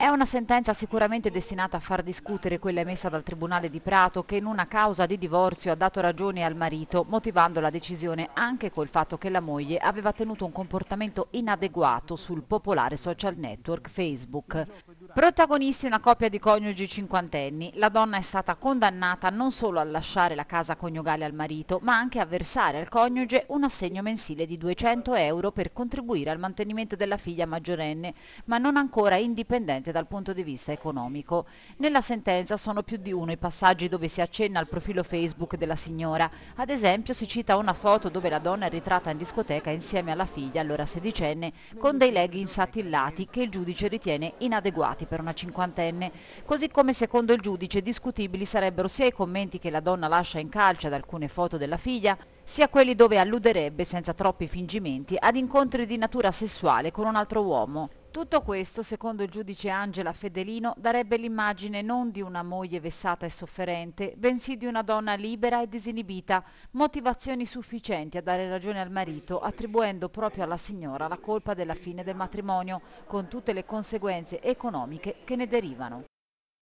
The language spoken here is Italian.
È una sentenza sicuramente destinata a far discutere quella emessa dal Tribunale di Prato che in una causa di divorzio ha dato ragione al marito, motivando la decisione anche col fatto che la moglie aveva tenuto un comportamento inadeguato sul popolare social network Facebook. Protagonisti una coppia di coniugi cinquantenni. La donna è stata condannata non solo a lasciare la casa coniugale al marito, ma anche a versare al coniuge un assegno mensile di 200 euro per contribuire al mantenimento della figlia maggiorenne, ma non ancora indipendente dal punto di vista economico. Nella sentenza sono più di uno i passaggi dove si accenna al profilo Facebook della signora. Ad esempio si cita una foto dove la donna è ritratta in discoteca insieme alla figlia, allora sedicenne, con dei leggings attillati che il giudice ritiene inadeguati per una cinquantenne, così come secondo il giudice discutibili sarebbero sia i commenti che la donna lascia in calcio ad alcune foto della figlia, sia quelli dove alluderebbe senza troppi fingimenti ad incontri di natura sessuale con un altro uomo. Tutto questo, secondo il giudice Angela Fedelino, darebbe l'immagine non di una moglie vessata e sofferente, bensì di una donna libera e disinibita, motivazioni sufficienti a dare ragione al marito, attribuendo proprio alla signora la colpa della fine del matrimonio, con tutte le conseguenze economiche che ne derivano.